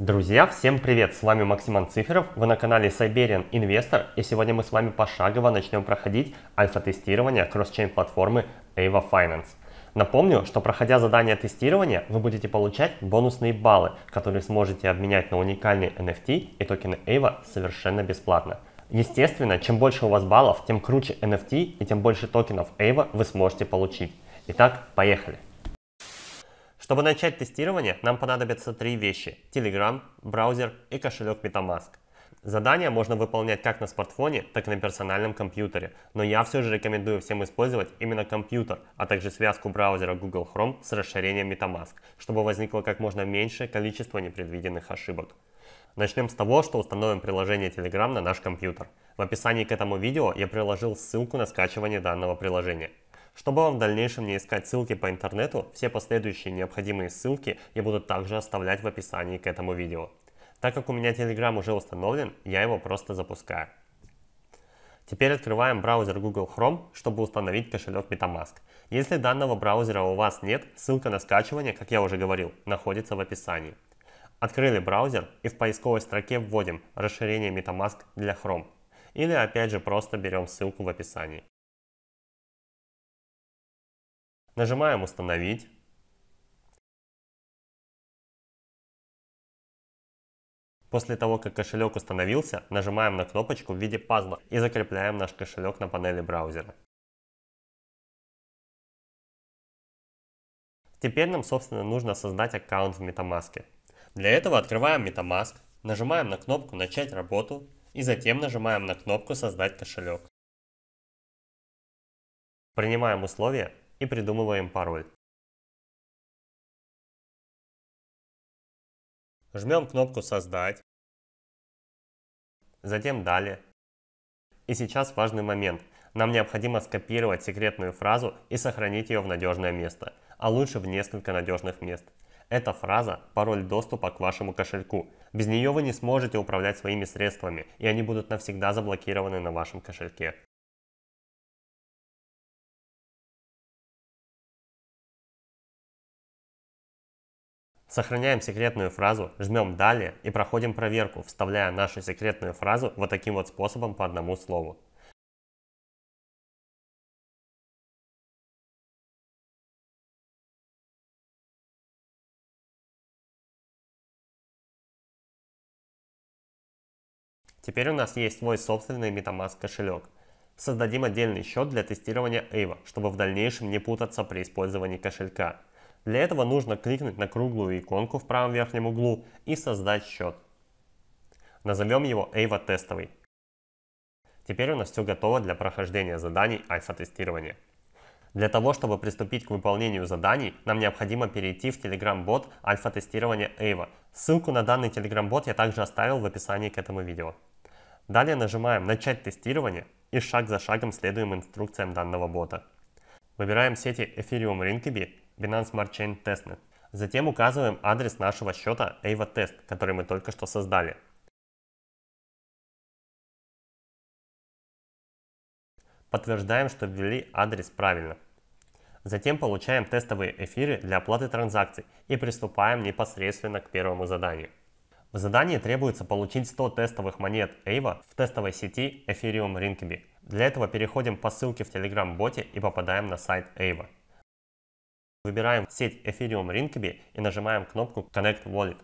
Друзья, всем привет! С вами Максим Анциферов, вы на канале Siberian Investor, и сегодня мы с вами пошагово начнем проходить альфа-тестирование кросс-чейн платформы Ava Finance. Напомню, что проходя задание тестирования, вы будете получать бонусные баллы, которые сможете обменять на уникальные NFT и токены Ava совершенно бесплатно. Естественно, чем больше у вас баллов, тем круче NFT и тем больше токенов Ava вы сможете получить. Итак, поехали! Чтобы начать тестирование, нам понадобятся три вещи – Telegram, браузер и кошелек MetaMask. Задания можно выполнять как на смартфоне, так и на персональном компьютере, но я все же рекомендую всем использовать именно компьютер, а также связку браузера Google Chrome с расширением MetaMask, чтобы возникло как можно меньшее количество непредвиденных ошибок. Начнем с того, что установим приложение Telegram на наш компьютер. В описании к этому видео я приложил ссылку на скачивание данного приложения. Чтобы вам в дальнейшем не искать ссылки по интернету, все последующие необходимые ссылки я буду также оставлять в описании к этому видео. Так как у меня Telegram уже установлен, я его просто запускаю. Теперь открываем браузер Google Chrome, чтобы установить кошелек MetaMask. Если данного браузера у вас нет, ссылка на скачивание, как я уже говорил, находится в описании. Открыли браузер и в поисковой строке вводим расширение MetaMask для Chrome. Или опять же просто берем ссылку в описании. Нажимаем «Установить». После того, как кошелек установился, нажимаем на кнопочку в виде пазла и закрепляем наш кошелек на панели браузера. Теперь нам, собственно, нужно создать аккаунт в MetaMask. Для этого открываем MetaMask, нажимаем на кнопку «Начать работу» и затем нажимаем на кнопку «Создать кошелек». Принимаем условия и придумываем пароль. Жмем кнопку «Создать», затем «Далее». И сейчас важный момент. Нам необходимо скопировать секретную фразу и сохранить ее в надежное место, а лучше в несколько надежных мест. Эта фраза – пароль доступа к вашему кошельку. Без нее вы не сможете управлять своими средствами, и они будут навсегда заблокированы на вашем кошельке. Сохраняем секретную фразу, жмем «Далее» и проходим проверку, вставляя нашу секретную фразу вот таким вот способом по одному слову. Теперь у нас есть свой собственный MetaMask кошелек. Создадим отдельный счет для тестирования Ava, чтобы в дальнейшем не путаться при использовании кошелька. Для этого нужно кликнуть на круглую иконку в правом верхнем углу и создать счет. Назовем его Эйва тестовый. Теперь у нас все готово для прохождения заданий альфа-тестирования. Для того, чтобы приступить к выполнению заданий, нам необходимо перейти в Telegram-бот альфа-тестирования Эйва. Ссылку на данный Telegram-бот я также оставил в описании к этому видео. Далее нажимаем «Начать тестирование» и шаг за шагом следуем инструкциям данного бота. Выбираем сети Ethereum Rinkeby. Binance Smart Chain Testnet. Затем указываем адрес нашего счета AVA Test, который мы только что создали. Подтверждаем, что ввели адрес правильно. Затем получаем тестовые эфиры для оплаты транзакций и приступаем непосредственно к первому заданию. В задании требуется получить 100 тестовых монет AVA в тестовой сети Ethereum Rinkaby. Для этого переходим по ссылке в Telegram-боте и попадаем на сайт AVA. Выбираем сеть Ethereum Rinkeby и нажимаем кнопку Connect Wallet.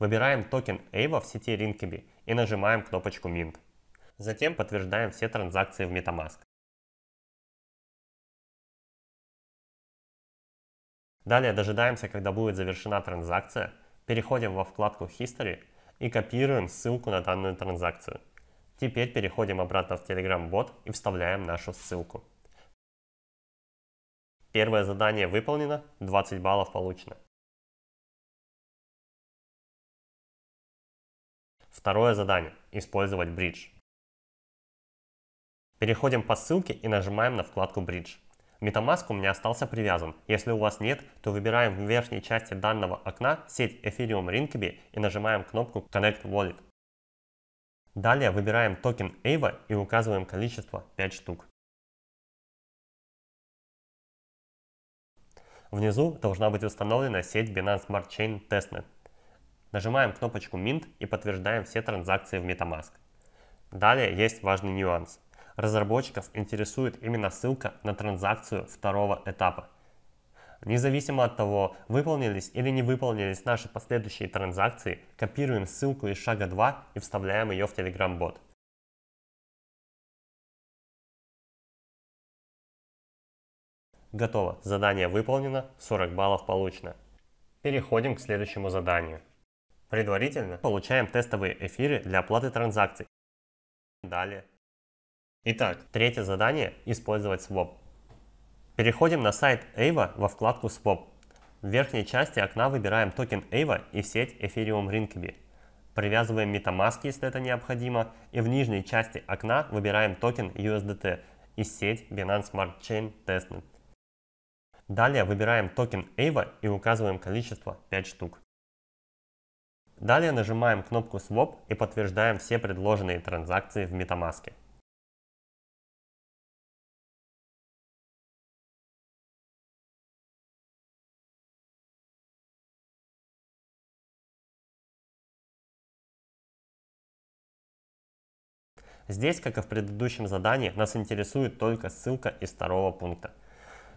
Выбираем токен AVA в сети Rinkeby и нажимаем кнопочку Mint. Затем подтверждаем все транзакции в MetaMask. Далее дожидаемся, когда будет завершена транзакция, переходим во вкладку History и копируем ссылку на данную транзакцию. Теперь переходим обратно в telegram Bot и вставляем нашу ссылку. Первое задание выполнено, 20 баллов получено. Второе задание – использовать Bridge. Переходим по ссылке и нажимаем на вкладку Bridge. MetaMask у меня остался привязан. Если у вас нет, то выбираем в верхней части данного окна сеть Ethereum Rinkeby и нажимаем кнопку Connect Wallet. Далее выбираем токен AVA и указываем количество 5 штук. Внизу должна быть установлена сеть Binance Smart Chain Testnet. Нажимаем кнопочку Mint и подтверждаем все транзакции в MetaMask. Далее есть важный нюанс разработчиков интересует именно ссылка на транзакцию второго этапа. Независимо от того, выполнились или не выполнились наши последующие транзакции, копируем ссылку из шага 2 и вставляем ее в Telegram-бот. Готово. Задание выполнено, 40 баллов получено. Переходим к следующему заданию. Предварительно получаем тестовые эфиры для оплаты транзакций. Далее Итак, третье задание – использовать Swap. Переходим на сайт Ava во вкладку Swap. В верхней части окна выбираем токен Ava и сеть Ethereum Rinkeby. Привязываем MetaMask, если это необходимо, и в нижней части окна выбираем токен USDT и сеть Binance Smart Chain Testnet. Далее выбираем токен Ava и указываем количество 5 штук. Далее нажимаем кнопку Swap и подтверждаем все предложенные транзакции в MetaMask. Здесь, как и в предыдущем задании, нас интересует только ссылка из второго пункта.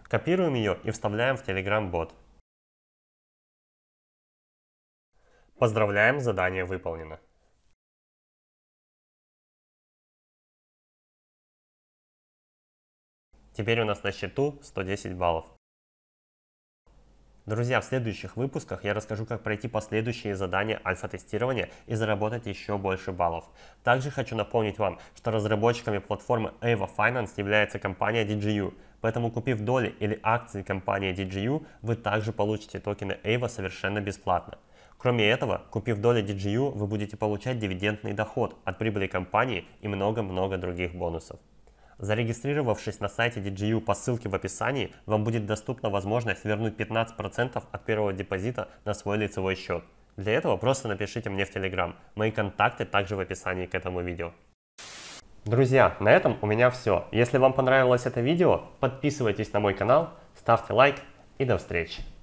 Копируем ее и вставляем в Telegram-бот. Поздравляем, задание выполнено. Теперь у нас на счету 110 баллов. Друзья, в следующих выпусках я расскажу, как пройти последующие задания альфа-тестирования и заработать еще больше баллов. Также хочу напомнить вам, что разработчиками платформы Ava Finance является компания DGU, поэтому купив доли или акции компании DGU, вы также получите токены Ava совершенно бесплатно. Кроме этого, купив доли DGU, вы будете получать дивидендный доход от прибыли компании и много-много других бонусов. Зарегистрировавшись на сайте DGU по ссылке в описании, вам будет доступна возможность вернуть 15% от первого депозита на свой лицевой счет. Для этого просто напишите мне в Telegram. Мои контакты также в описании к этому видео. Друзья, на этом у меня все. Если вам понравилось это видео, подписывайтесь на мой канал, ставьте лайк и до встречи.